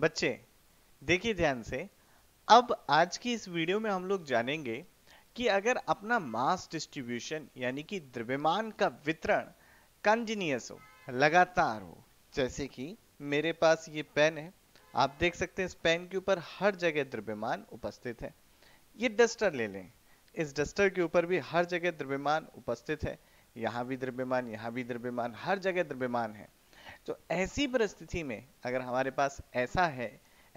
बच्चे देखिए ध्यान से अब आज की इस वीडियो में हम लोग जानेंगे कि अगर अपना मास डिस्ट्रीब्यूशन यानी कि द्रव्यमान का वितरण कंजीनियस हो लगातार हो जैसे कि मेरे पास ये पेन है आप देख सकते हैं इस पेन के ऊपर हर जगह द्रव्यमान उपस्थित है ये डस्टर ले लें इस डस्टर के ऊपर भी हर जगह द्रव्यमान उपस्थित है यहाँ भी द्रव्यमान यहाँ भी द्रव्यमान हर जगह द्रव्यमान है तो ऐसी परिस्थिति में अगर हमारे पास ऐसा है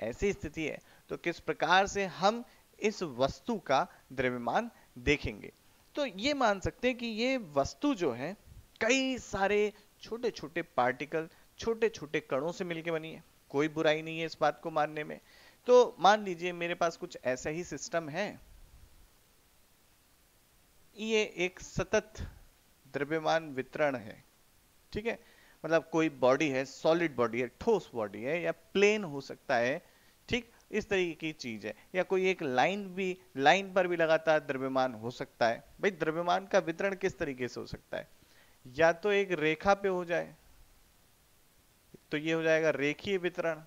ऐसी स्थिति है तो किस प्रकार से हम इस वस्तु का द्रव्यमान देखेंगे तो ये मान सकते हैं कि ये वस्तु जो है कई सारे छोटे छोटे पार्टिकल छोटे छोटे कणों से मिलकर बनी है कोई बुराई नहीं है इस बात को मानने में तो मान लीजिए मेरे पास कुछ ऐसा ही सिस्टम है ये एक सतत द्रव्यमान वितरण है ठीक है मतलब कोई बॉडी है सॉलिड बॉडी है ठोस बॉडी है या प्लेन हो सकता है ठीक इस तरीके की चीज है या कोई एक लाइन भी लाइन पर भी लगातार द्रव्यमान हो सकता है भाई द्रव्यमान का वितरण किस तरीके से हो सकता है या तो एक रेखा पे हो जाए तो ये हो जाएगा रेखीय वितरण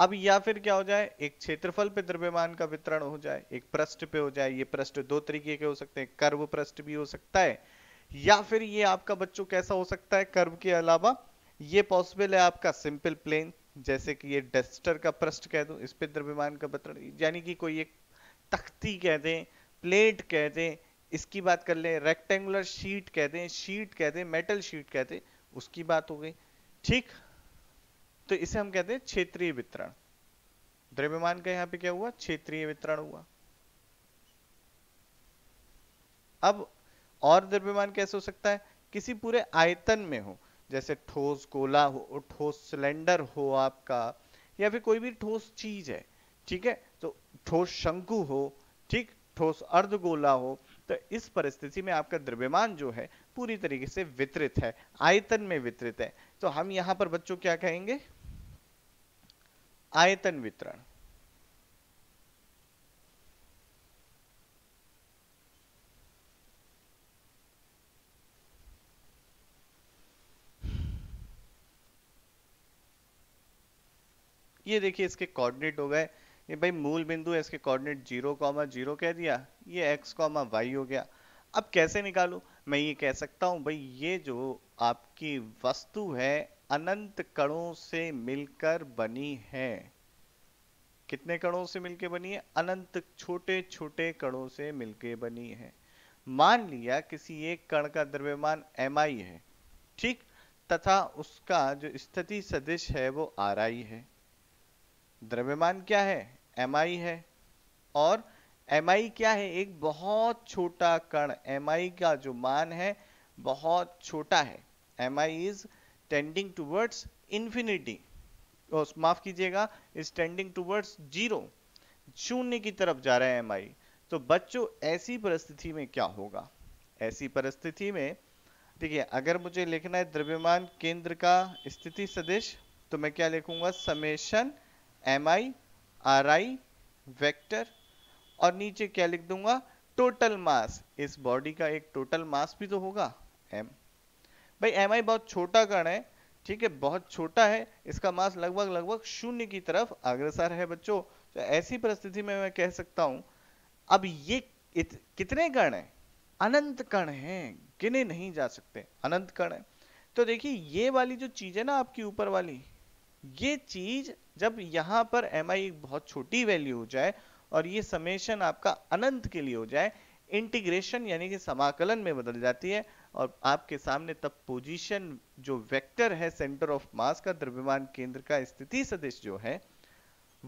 अब या फिर क्या हो जाए एक क्षेत्रफल पे द्रव्यमान का वितरण हो जाए एक पृष्ठ पे हो जाए ये पृष्ठ दो तरीके के हो सकते हैं कर्व पृष्ठ भी हो सकता है या फिर ये आपका बच्चों कैसा हो सकता है कर्व के अलावा ये पॉसिबल है आपका सिंपल प्लेन जैसे कि ये डस्टर का पृष्ठ कह दो इस पे द्रव्यमान का वितरण यानी कि कोई एक तख्ती कह दें प्लेट कह दें इसकी बात कर ले रेक्टेंगुलर शीट कह दें शीट कह दें मेटल शीट कह दें उसकी बात हो गई ठीक तो इसे हम कहते हैं क्षेत्रीय वितरण द्रव्यमान का यहां पे क्या हुआ क्षेत्रीय वितरण हुआ अब और द्रव्यमान कैसे हो सकता है किसी पूरे आयतन में हो जैसे ठोस गोला हो ठोस सिलेंडर हो आपका या फिर कोई भी ठोस चीज है ठीक है तो ठोस शंकु हो ठीक ठोस अर्ध गोला हो तो इस परिस्थिति में आपका द्रव्यमान जो है पूरी तरीके से वितरित है आयतन में वितरित है तो हम यहाँ पर बच्चों क्या कहेंगे आयतन वितरण ये देखिए इसके कोऑर्डिनेट हो गए ये भाई मूल बिंदु है इसके कोऑर्डिनेट जीरो कॉमा जीरो कह दिया ये एक्स कॉमा वाई हो गया अब कैसे निकालू मैं ये कह सकता हूं भाई ये जो आपकी वस्तु है अनंत कणों से मिलकर बनी है कितने कणों से मिलकर बनी है अनंत छोटे छोटे कणों से मिलकर बनी है मान लिया किसी एक कण का द्रव्यमान एम है ठीक तथा उसका जो स्थिति सदिश है वो आर आई है द्रव्यमान क्या है एम है और एम क्या है एक बहुत छोटा कण एम का जो मान है बहुत छोटा है M I is tending towards infinity माफ कीजिएगा इज टेंडिंग टूवर्ड्स जीरो शून्य की तरफ जा रहा है एम तो बच्चों ऐसी परिस्थिति में क्या होगा ऐसी परिस्थिति में देखिए अगर मुझे लिखना है द्रव्यमान केंद्र का स्थिति सदिश तो मैं क्या लिखूंगा summation M I R I vector और नीचे क्या लिख दूंगा टोटल मास इस बॉडी का एक टोटल मास भी तो होगा एम भाई एम बहुत छोटा कण है ठीक है बहुत छोटा है इसका मास लगभग लगभग शून्य की तरफ अग्रसर है बच्चों तो ऐसी परिस्थिति में मैं कह सकता हूं अब ये इत, कितने कण है अनंत कण है गिने नहीं जा सकते अनंत कण है तो देखिए ये वाली जो चीज है ना आपकी ऊपर वाली ये चीज जब यहां पर एम आई बहुत छोटी वैल्यू हो जाए और ये समेशन आपका अनंत के लिए हो जाए इंटीग्रेशन यानी कि समाकलन में बदल जाती है और आपके सामने तब पोजीशन जो वेक्टर है सेंटर ऑफ मास का द्रव्यमान केंद्र का स्थिति सदिश जो है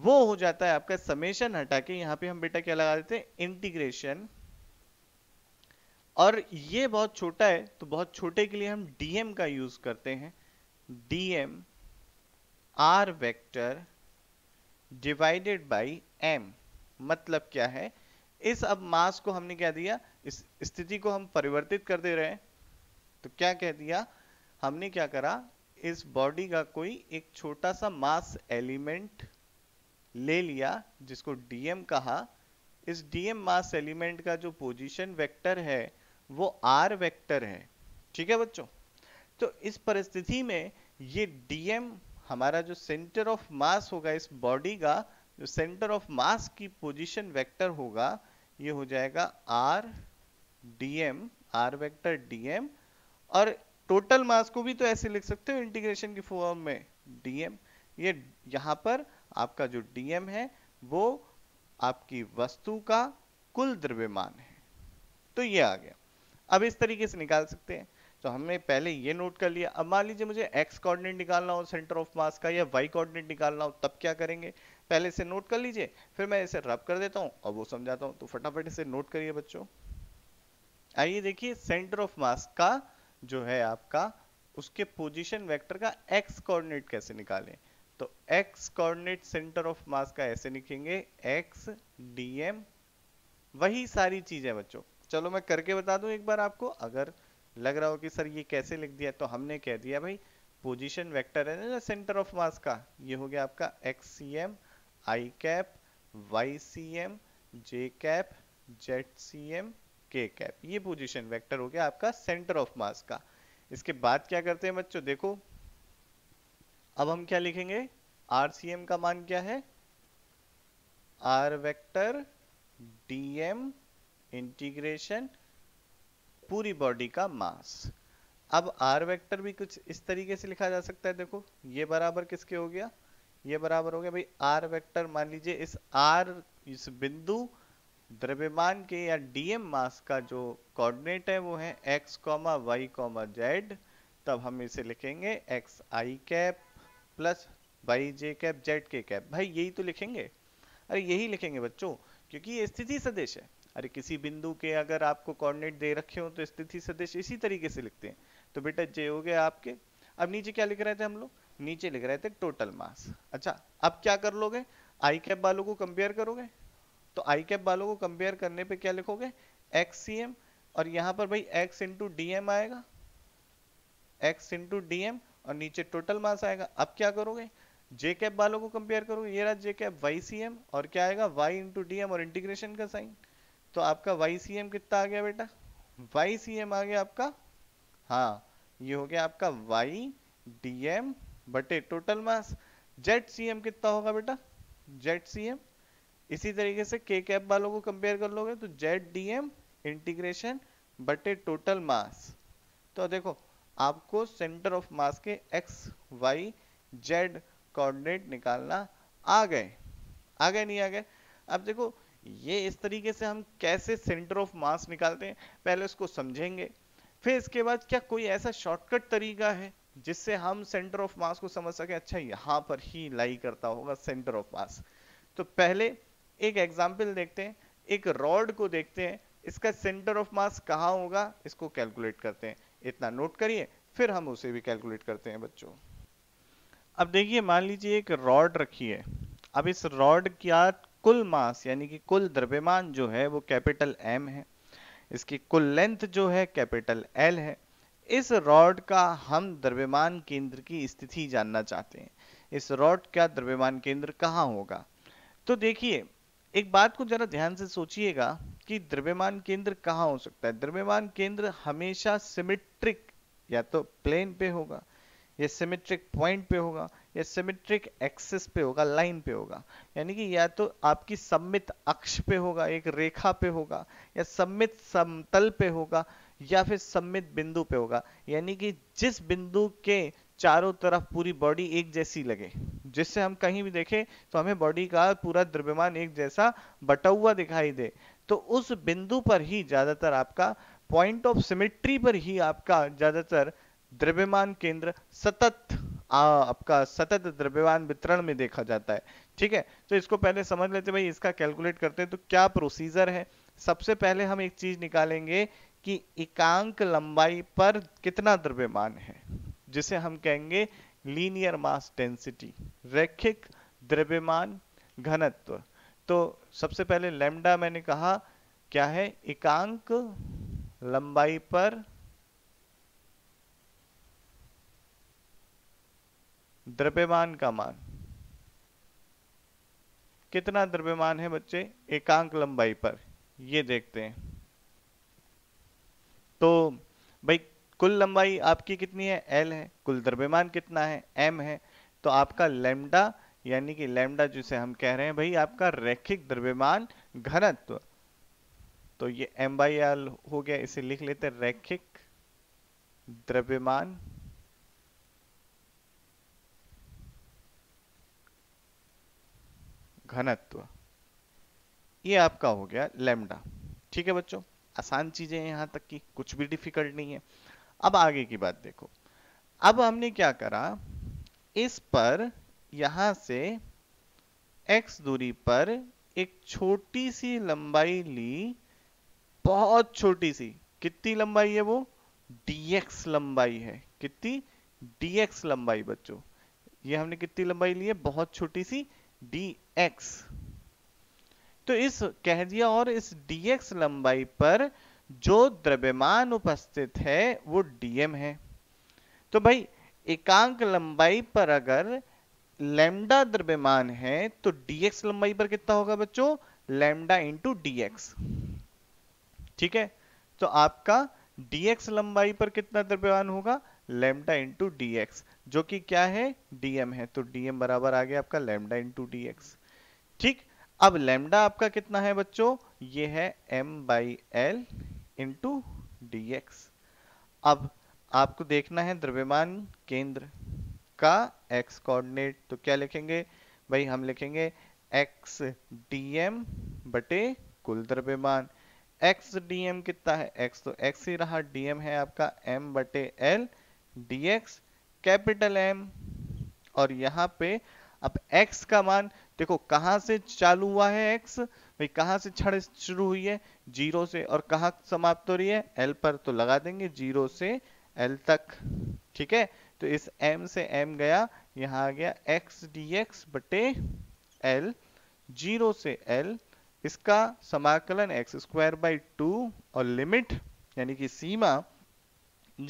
वो हो जाता है आपका समेशन हटा के यहाँ पे हम बेटा क्या लगा देते हैं इंटीग्रेशन और ये बहुत छोटा है तो बहुत छोटे के लिए हम डीएम का यूज करते हैं DM R vector divided by M मतलब क्या है इस अब मास को हमने क्या दिया इस स्थिति को हम परिवर्तित कर दे रहे हैं तो क्या कह दिया हमने क्या करा इस बॉडी का कोई एक छोटा सा मास एलिमेंट ले लिया जिसको डीएम कहा इस डीएम मास एलिमेंट का जो पोजीशन वेक्टर है वो आर वेक्टर है ठीक है बच्चों तो इस परिस्थिति में ये डीएम हमारा जो सेंटर ऑफ मास होगा इस बॉडी का जो सेंटर ऑफ मास की पोजीशन वेक्टर होगा ये हो जाएगा R DM R vector DM और टोटल मास को भी तो ऐसे लिख सकते हो इंटीग्रेशन की फॉर्म में डीएम ये यहाँ पर आपका जो डीएम है वो आपकी वस्तु का कुल द्रव्यमान है तो ये आ गया अब इस तरीके से निकाल सकते हैं तो हमने पहले ये नोट कर लिया अब मान लीजिए मुझे एक्स कोऑर्डिनेट निकालना हो सेंटर ऑफ मास का या वाई कोऑर्डिनेट निकालना हो तब क्या करेंगे पहले से नोट कर लीजिए फिर मैं इसे रब कर देता हूँ और वो समझाता हूँ तो फटाफट इसे नोट करिए बच्चों आइए देखिए सेंटर ऑफ मास का जो है आपका उसके पोजीशन वेक्टर का एक्स कोऑर्डिनेट कैसे निकालें तो X coordinate centre of mass का ऐसे लिखेंगे एक्स डीएम वही सारी चीजें बच्चों चलो मैं करके बता दूं एक बार आपको अगर लग रहा हो कि सर ये कैसे लिख दिया तो हमने कह दिया भाई पोजीशन वेक्टर है ना सेंटर ऑफ मास का ये हो गया आपका X C M I cap Y C M J cap Z C M K cap ये पोजीशन वेक्टर हो गया आपका सेंटर ऑफ मास का इसके बाद क्या करते हैं बच्चों देखो अब हम क्या लिखेंगे आरसीएम का मान क्या है आर वेक्टर डीएम इंटीग्रेशन पूरी बॉडी का मास अब आर वेक्टर भी कुछ इस तरीके से लिखा जा सकता है देखो ये बराबर किसके हो गया ये बराबर हो गया भाई आर वेक्टर मान लीजिए इस आर इस बिंदु द्रव्यमान के या डीएम मास का जो कोऑर्डिनेट है वो है X comma Y comma Z तब हम इसे लिखेंगे X I cap plus Y J cap Z K cap भाई यही तो लिखेंगे अरे यही लिखेंगे बच्चों क्योंकि ये स्थिति सदिश है अरे किसी बिंदु के अगर आपको कोऑर्डिनेट दे रखे हो तो स्थिति सदिश इसी तरीके से लिखते हैं तो बेटा जे हो गया आपके अब नीचे क्या लिख रहे थे हम लोग नीचे लिख रहे थे टोटल मास अच्छा अब क्या कर लोगे आई कैप वालों को कंपेयर करोगे तो आई कैप वालों को कंपेयर करने पे क्या लिखोगे एक्स सी एम और यहाँ पर भाई एक्स इंटू डी एम आएगा एक्स इंटू डी एम और नीचे टोटल मास आएगा अब क्या करोगे जे कैप वालों को कंपेयर करोगे ये रहा J cap Y C M और क्या आएगा वाई इंटू डी एम और इंटीग्रेशन का साइन तो आपका वाई सी एम कितना आ गया बेटा वाई सी एम आ गया आपका हाँ ये हो गया आपका वाई डी एम बटे total mass Z C M कितना होगा बेटा जेड सी एम इसी तरीके से के कैप वालों को कंपेयर कर लोगे तो जेड डी एम इंटीग्रेशन बटे टोटल मास तो देखो आपको सेंटर ऑफ मास के एक्स वाई जेड कोऑर्डिनेट निकालना आ गए आ गए नहीं आ गए अब देखो ये इस तरीके से हम कैसे सेंटर ऑफ मास निकालते हैं पहले उसको समझेंगे फिर इसके बाद क्या कोई ऐसा शॉर्टकट तरीका है जिससे हम सेंटर ऑफ मास को समझ सके अच्छा यहां पर ही लाई करता होगा सेंटर ऑफ मास तो पहले एक एग्जाम्पल देखते हैं एक रॉड को देखते हैं इसका सेंटर ऑफ मास कहाँ होगा इसको कैलकुलेट करते हैं इतना नोट करिए फिर हम उसे भी कैलकुलेट करते हैं बच्चों अब देखिए मान लीजिए एक रॉड रखी है अब इस रॉड क्या कुल मास यानी कि कुल द्रव्यमान जो है वो कैपिटल एम है इसकी कुल लेंथ जो है कैपिटल एल है इस रॉड का हम द्रव्यमान केंद्र की स्थिति जानना चाहते हैं इस रॉड का द्रव्यमान केंद्र कहाँ होगा तो देखिए एक बात को जरा ध्यान से सोचिएगा कि द्रव्यमान केंद्र कहाँ हो सकता है द्रव्यमान केंद्र हमेशा सिमेट्रिक या तो प्लेन पे होगा या सिमेट्रिक पॉइंट पे होगा या सिमेट्रिक एक्सिस पे होगा लाइन पे होगा यानी कि या तो आपकी सम्मित अक्ष पे होगा एक रेखा पे होगा या सम्मित समतल पे होगा या फिर सम्मित बिंदु पे होगा यानी कि जिस बिंदु के चारों तरफ पूरी बॉडी एक जैसी लगे जिससे हम कहीं भी देखें तो हमें बॉडी का पूरा द्रव्यमान एक जैसा बटा हुआ दिखाई दे तो उस बिंदु पर ही ज्यादातर आपका पॉइंट ऑफ सिमेट्री पर ही आपका ज्यादातर द्रव्यमान केंद्र सतत आ, आपका सतत द्रव्यमान वितरण में देखा जाता है ठीक है तो इसको पहले समझ लेते भाई इसका कैलकुलेट करते हैं तो क्या प्रोसीजर है सबसे पहले हम एक चीज निकालेंगे कि एकांक लंबाई पर कितना द्रव्यमान है जिसे हम कहेंगे लीनियर मास डेंसिटी रैखिक द्रव्यमान घनत्व तो सबसे पहले लेमडा मैंने कहा क्या है एकांक लंबाई पर द्रव्यमान का मान कितना द्रव्यमान है बच्चे एकांक लंबाई पर ये देखते हैं तो भाई कुल लंबाई आपकी कितनी है एल है कुल द्रव्यमान कितना है एम है तो आपका लेमडा यानी कि लेमडा जिसे हम कह रहे हैं भाई आपका रैखिक द्रव्यमान घनत्व तो ये एम बाई एल हो गया इसे लिख लेते रैखिक द्रव्यमान घनत्व ये आपका हो गया लेमडा ठीक है बच्चों आसान चीजें यहां तक की कुछ भी डिफिकल्ट नहीं है अब आगे की बात देखो अब हमने क्या करा इस पर यहां से x दूरी पर एक छोटी सी लंबाई ली बहुत छोटी सी कितनी लंबाई है वो dx लंबाई है कितनी dx लंबाई बच्चों ये हमने कितनी लंबाई ली है बहुत छोटी सी dx तो इस कह दिया और इस dx लंबाई पर जो द्रव्यमान उपस्थित है वो डीएम है तो भाई एकांक लंबाई पर अगर लेमडा द्रव्यमान है तो डीएक्स लंबाई पर कितना होगा बच्चों लेमडा इंटू डीएक्स ठीक है तो आपका डीएक्स लंबाई पर कितना द्रव्यमान होगा लेमडा इंटू डीएक्स जो कि क्या है डीएम है तो डीएम बराबर आ गया आपका लेमडा इंटू डीएक्स ठीक अब लेमडा आपका कितना है बच्चों ये है M by L into D अब आपको देखना है द्रव्यमान केंद्र का x कोऑर्डिनेट तो क्या लिखेंगे भाई हम लिखेंगे x dm बटे कुल द्रव्यमान x dm कितना है x तो x ही रहा dm है आपका m बटे एल dx कैपिटल M और यहाँ पे अब x का मान देखो कहाँ से चालू हुआ है x भाई कहां से छड़ शुरू हुई है जीरो से और कहा समाप्त हो रही है एल पर तो लगा देंगे जीरो से एल तक ठीक है तो इस एम से एम गया यहां आ गया एक्स डी एक्स बटे एल जीरो से एल इसका समाकलन एक्स स्क्वायर बाई टू और लिमिट यानी कि सीमा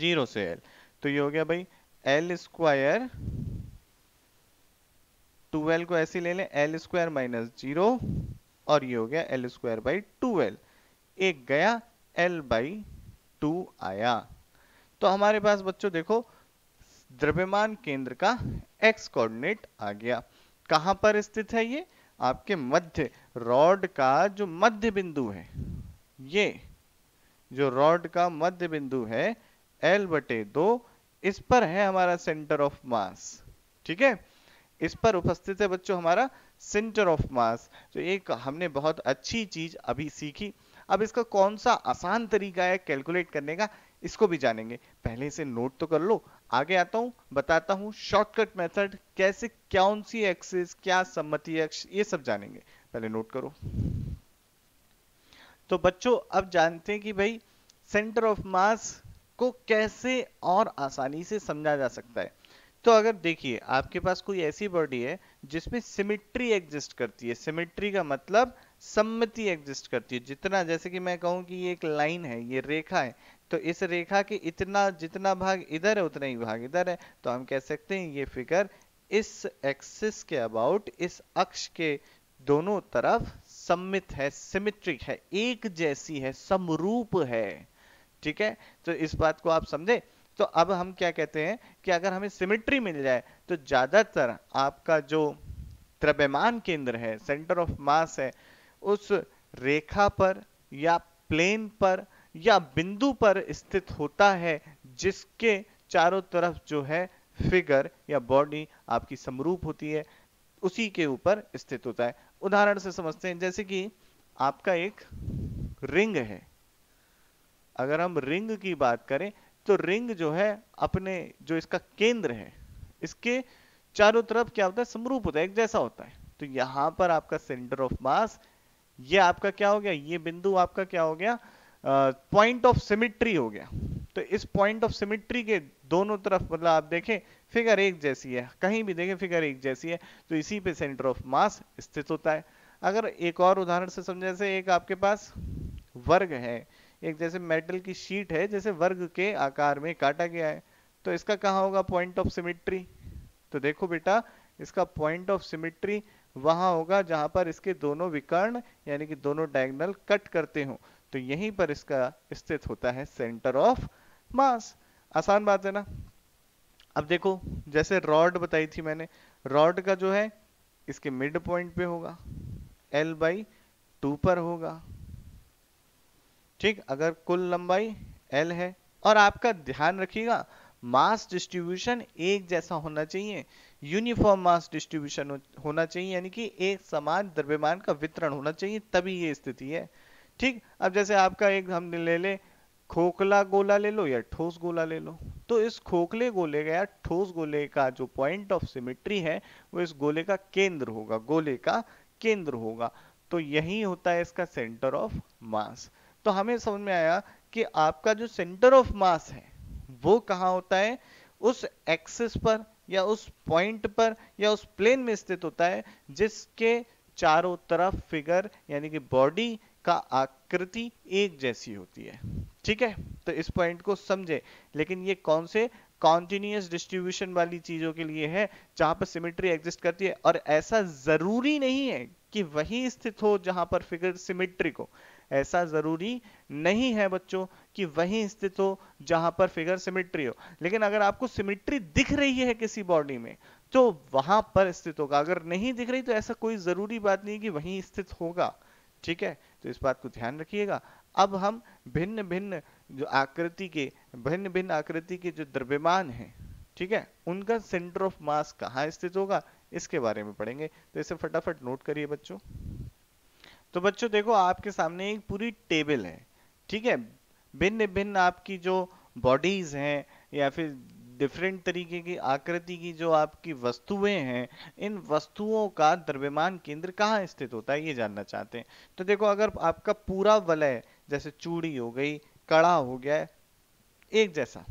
जीरो से एल तो ये हो गया भाई एल स्क्वायर टू एल को ऐसे ले लें एल स्क्वायर माइनस जीरो और ये हो गया L square by two L एक गया एल बाई टू आया तो हमारे पास बच्चों देखो द्रव्यमान केंद्र का एक्स कोऑर्डिनेट आ गया कहां पर स्थित है ये आपके मध्य रॉड का जो मध्य बिंदु है ये जो रॉड का मध्य बिंदु है एल बटे दो इस पर है हमारा सेंटर ऑफ मास ठीक है इस पर उपस्थित है बच्चों हमारा सेंटर ऑफ मास तो एक हमने बहुत अच्छी चीज अभी सीखी अब इसका कौन सा आसान तरीका है कैलकुलेट करने का इसको भी जानेंगे पहले से नोट तो कर लो आगे आता हूं बताता हूँ शॉर्टकट मेथड कैसे कौन सी एक्सिस क्या सम्मति एक्स ये सब जानेंगे पहले नोट करो तो बच्चों अब जानते हैं कि भाई सेंटर ऑफ मास को कैसे और आसानी से समझा जा सकता है तो अगर देखिए आपके पास कोई ऐसी बॉडी है जिसमें सिमिट्री एग्जिस्ट करती है सिमिट्री का मतलब सम्मति एग्जिस्ट करती है जितना जैसे कि मैं कहूं कि ये एक लाइन है ये रेखा है तो इस रेखा के इतना जितना भाग इधर है उतना ही भाग इधर है तो हम कह सकते हैं ये फिगर इस एक्सिस के अबाउट इस अक्ष के दोनों तरफ सम्मित है सिमिट्रिक है एक जैसी है समरूप है ठीक है तो इस बात को आप समझे तो अब हम क्या कहते हैं कि अगर हमें सिमेट्री मिल जाए तो ज़्यादातर आपका जो द्रव्यमान केंद्र है सेंटर ऑफ मास है उस रेखा पर या प्लेन पर या बिंदु पर स्थित होता है जिसके चारों तरफ जो है फिगर या बॉडी आपकी समरूप होती है उसी के ऊपर स्थित होता है उदाहरण से समझते हैं जैसे कि आपका एक रिंग है अगर हम रिंग की बात करें तो रिंग जो है अपने जो इसका केंद्र है इसके चारों तरफ क्या होता है समरूप होता है एक जैसा होता है तो यहां पर आपका सेंटर ऑफ मास ये आपका क्या हो गया ये बिंदु आपका क्या हो गया पॉइंट ऑफ सिमिट्री हो गया तो इस पॉइंट ऑफ सिमिट्री के दोनों तरफ मतलब आप देखें फिगर एक जैसी है कहीं भी देखें फिगर एक जैसी है तो इसी पे सेंटर ऑफ मास स्थित होता है अगर एक और उदाहरण से समझे से एक आपके पास वर्ग है एक जैसे मेटल की शीट है जैसे वर्ग के आकार में काटा गया है तो इसका कहाँ होगा पॉइंट ऑफ सिमिट्री तो देखो बेटा इसका पॉइंट ऑफ सिमिट्री वहां होगा जहां पर इसके दोनों विकर्ण यानी कि दोनों डायगनल कट करते हो तो यहीं पर इसका स्थित होता है सेंटर ऑफ मास आसान बात है ना अब देखो जैसे रॉड बताई थी मैंने रॉड का जो है इसके मिड पॉइंट पे होगा एल बाई टू पर होगा ठीक अगर कुल लंबाई एल है और आपका ध्यान रखिएगा मास डिस्ट्रीब्यूशन एक जैसा होना चाहिए यूनिफॉर्म मास डिस्ट्रीब्यूशन होना चाहिए यानी कि एक समान द्रव्यमान का वितरण होना चाहिए तभी ये स्थिति है ठीक अब जैसे आपका एक हम ले ले खोखला गोला ले लो या ठोस गोला ले लो तो इस खोखले गोले का या ठोस गोले का जो पॉइंट ऑफ सिमेट्री है वो इस गोले का केंद्र होगा गोले का केंद्र होगा तो यही होता है इसका सेंटर ऑफ मास तो हमें समझ में आया कि आपका जो सेंटर ऑफ मास है वो कहाँ होता है उस एक्सिस पर या उस पॉइंट पर या उस प्लेन में स्थित होता है जिसके चारों तरफ फिगर यानी कि बॉडी का आकृति एक जैसी होती है ठीक है तो इस पॉइंट को समझे लेकिन ये कौन से कॉन्टिन्यूस डिस्ट्रीब्यूशन वाली चीजों के लिए है जहां पर सिमेट्री एग्जिस्ट करती है और ऐसा जरूरी नहीं है कि वही स्थित हो जहां पर फिगर सिमेट्रिक हो ऐसा ज़रूरी नहीं है बच्चों कि वही स्थित हो जहां पर फिगर सिमिट्री हो लेकिन अगर आपको सिमिट्री दिख रही है किसी बॉडी में तो वहां पर स्थित होगा अगर नहीं दिख रही तो ऐसा कोई ज़रूरी बात नहीं कि वही स्थित होगा ठीक है तो इस बात को ध्यान रखिएगा अब हम भिन्न भिन्न जो आकृति के भिन्न भिन्न आकृति के जो द्रव्यमान हैं ठीक है उनका सेंटर ऑफ मास कहाँ स्थित होगा इसके बारे में पढ़ेंगे तो इसे फटाफट नोट करिए बच्चों तो बच्चों देखो आपके सामने एक पूरी टेबल है ठीक है भिन्न भिन्न आपकी जो बॉडीज हैं या फिर डिफरेंट तरीके की आकृति की जो आपकी वस्तुएं हैं इन वस्तुओं का द्रव्यमान केंद्र कहाँ स्थित होता है ये जानना चाहते हैं तो देखो अगर आपका पूरा वलय जैसे चूड़ी हो गई कड़ा हो गया एक जैसा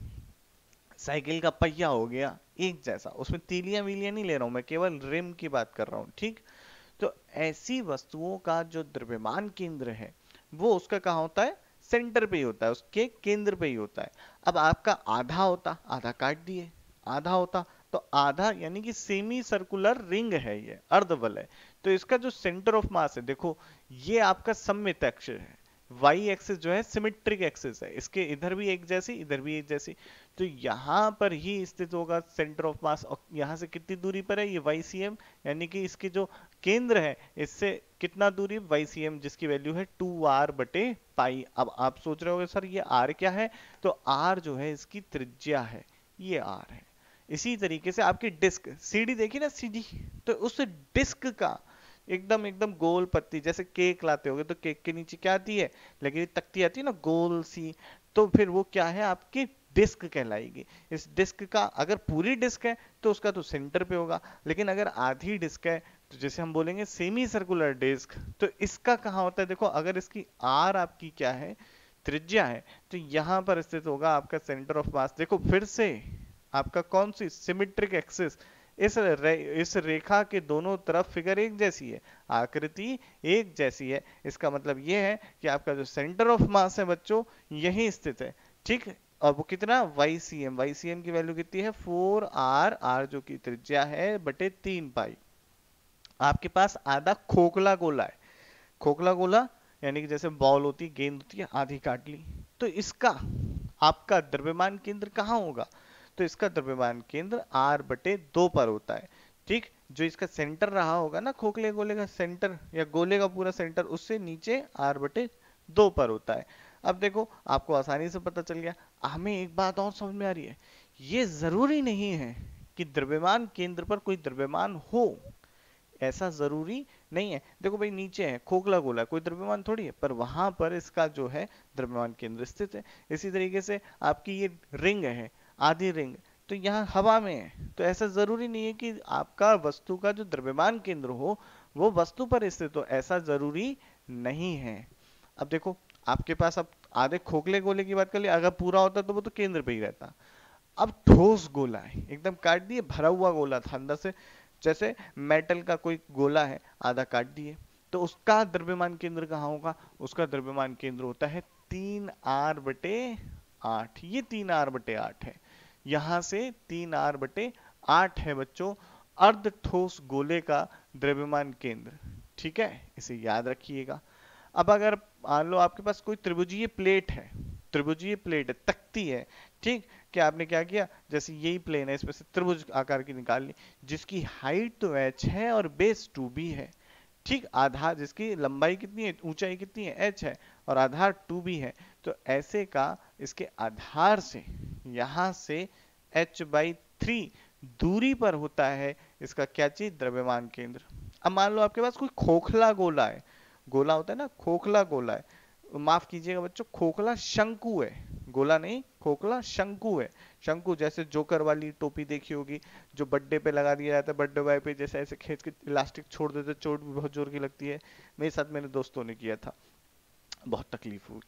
साइकिल का पहिया हो गया एक जैसा उसमें तीलियां वीलियां नहीं ले रहा हूं मैं केवल रिम की बात कर रहा हूं ठीक तो ऐसी वस्तुओं का जो द्रव्यमान केंद्र है वो उसका कहा होता है सेंटर पे ही होता है उसके केंद्र पे ही होता है अब आपका आधा होता आधा काट दिए आधा होता तो आधा यानी कि सेमी सर्कुलर रिंग है ये अर्धवल है तो इसका जो सेंटर ऑफ मास है देखो ये आपका सम्मित अक्ष है वाई एक्सिस जो है सिमेट्रिक एक्सिस है इसके इधर भी एक जैसी इधर भी एक जैसी तो यहाँ पर ही स्थित होगा सेंटर ऑफ मास और यहाँ से कितनी दूरी पर है ये वाई सी एम यानी कि इसके जो केंद्र है इससे कितना दूरी वाई सी एम जिसकी वैल्यू है टू आर बटे पाई अब आप सोच रहे होगे सर ये आर क्या है तो आर जो है इसकी त्रिज्या है ये आर है इसी तरीके से आपकी डिस्क सीडी देखी ना सीडी तो उस डिस्क का एकदम एकदम गोल पत्ती जैसे केक लाते होगे तो केक के नीचे क्या आती है लेकिन तख्ती आती है ना गोल सी तो फिर वो क्या है आपकी डिस्क कहलाएगी इस डिस्क का अगर पूरी डिस्क है तो उसका तो सेंटर पे होगा लेकिन अगर आधी डिस्क है तो जैसे हम बोलेंगे सेमी सर्कुलर डिस्क तो इसका कहाँ होता है देखो अगर इसकी आर आपकी क्या है त्रिज्या है तो यहाँ पर स्थित होगा आपका सेंटर ऑफ मास देखो फिर से आपका कौन सी सिमेट्रिक एक्सिस इस रे, इस रेखा के दोनों तरफ फिगर एक जैसी है आकृति एक जैसी है इसका मतलब यह है कि आपका जो सेंटर ऑफ मास है बच्चों यही स्थित है ठीक और वो कितना Y C M Y C M की वैल्यू कितनी है फोर आर आर जो की त्रिज्या है बटे तीन पाई आपके पास आधा खोखला गोला है खोखला गोला यानी कि जैसे बॉल होती गेंद होती है आधी काट ली तो इसका आपका द्रव्यमान केंद्र कहाँ होगा तो इसका द्रव्यमान केंद्र आर बटे दो पर होता है ठीक जो इसका सेंटर रहा होगा ना खोखले गोले का सेंटर या गोले का पूरा सेंटर उससे नीचे आर बटे दो पर होता है अब देखो आपको आसानी से पता चल गया हमें एक बात और समझ में आ रही है ये जरूरी नहीं है कि द्रव्यमान केंद्र पर कोई द्रव्यमान हो ऐसा जरूरी नहीं है देखो भाई नीचे है खोखला गोला कोई द्रव्यमान थोड़ी है पर वहां पर इसका जो है द्रव्यमान केंद्र स्थित है इसी तरीके से आपकी ये रिंग है आधी रिंग तो यहाँ हवा में है तो ऐसा जरूरी नहीं है कि आपका वस्तु का जो द्रव्यमान केंद्र हो वो वस्तु पर स्थित हो ऐसा जरूरी नहीं है अब देखो आपके पास अब आधे खोखले गोले की बात कर ली अगर पूरा होता तो वो तो केंद्र पे ही रहता अब ठोस गोला है एकदम काट दिए भरा हुआ गोला था अंदर से जैसे मेटल का कोई गोला है आधा काट दिए तो उसका द्रव्यमान केंद्र कहाँ होगा उसका द्रव्यमान केंद्र होता है तीन आर बटे आठ ये तीन आर बटे आठ है यहां से तीन आर बटे आठ है बच्चों अर्ध ठोस गोले का द्रव्यमान केंद्र ठीक है इसे याद रखिएगा अब अगर मान लो आपके पास कोई त्रिभुजीय प्लेट है त्रिभुजीय प्लेट है तख्ती है ठीक कि आपने क्या किया जैसे यही प्लेन है इसमें से त्रिभुज आकार की निकाल ली जिसकी हाइट तो एच है और बेस टू बी है ठीक आधार जिसकी लंबाई कितनी है ऊंचाई कितनी है एच है और आधार टू बी है तो ऐसे का इसके आधार से यहाँ से h बाई थ्री दूरी पर होता है इसका क्या चीज द्रव्यमान केंद्र अब मान लो आपके पास कोई खोखला गोला है गोला होता है ना खोखला गोला है माफ कीजिएगा बच्चों खोखला शंकु है गोला नहीं खोखला शंकु है शंकु जैसे जोकर वाली टोपी देखी होगी जो बर्थडे पे लगा दिया जाता है बर्थडे बॉय पे जैसे ऐसे खेत के इलास्टिक छोड़ देते चोट भी बहुत जोर की लगती है मेरे साथ मेरे दोस्तों ने किया था बहुत तकलीफ हुई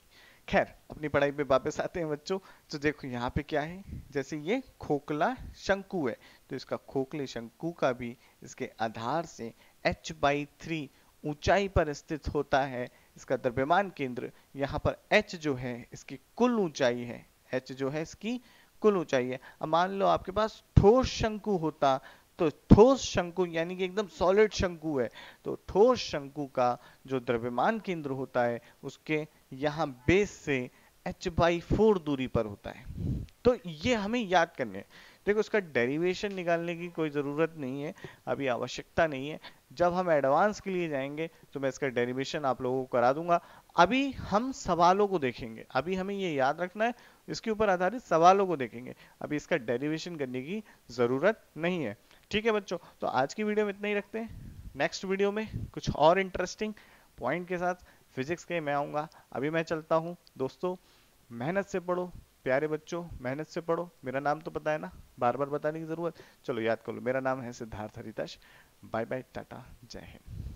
खैर अपनी पढ़ाई पे वापस आते हैं बच्चों तो देखो यहाँ पे क्या है जैसे ये खोखला शंकु है तो इसका खोखले शंकु का भी इसके आधार से एच बाई थ्री ऊंचाई पर स्थित होता है इसका द्रव्यमान केंद्र यहाँ पर एच जो है इसकी कुल ऊंचाई है एच जो है इसकी कुल ऊंचाई है अब मान लो आपके पास ठोस शंकु होता तो ठोस शंकु यानी कि एकदम सॉलिड शंकु है तो ठोस शंकु का जो द्रव्यमान केंद्र होता है उसके यहां बेस से एच बाई फोर दूरी पर होता है तो ये हमें याद करने है देखो उसका डेरिवेशन निकालने की कोई ज़रूरत नहीं है अभी आवश्यकता नहीं है जब हम एडवांस के लिए जाएंगे तो मैं इसका डेरिवेशन आप लोगों को करा दूंगा अभी हम सवालों को देखेंगे अभी हमें ये याद रखना है इसके ऊपर आधारित सवालों को देखेंगे अभी इसका डेरिवेशन करने की ज़रूरत नहीं है ठीक है बच्चों तो आज की वीडियो में इतना ही रखते हैं नेक्स्ट वीडियो में कुछ और इंटरेस्टिंग पॉइंट के साथ फिजिक्स के मैं आऊँगा अभी मैं चलता हूँ दोस्तों मेहनत से पढ़ो प्यारे बच्चों मेहनत से पढ़ो मेरा नाम तो पता है ना बार बार बताने की ज़रूरत चलो याद कर लो मेरा नाम है सिद्धार्थ हरिताश बाय बाय टाटा जय हिंद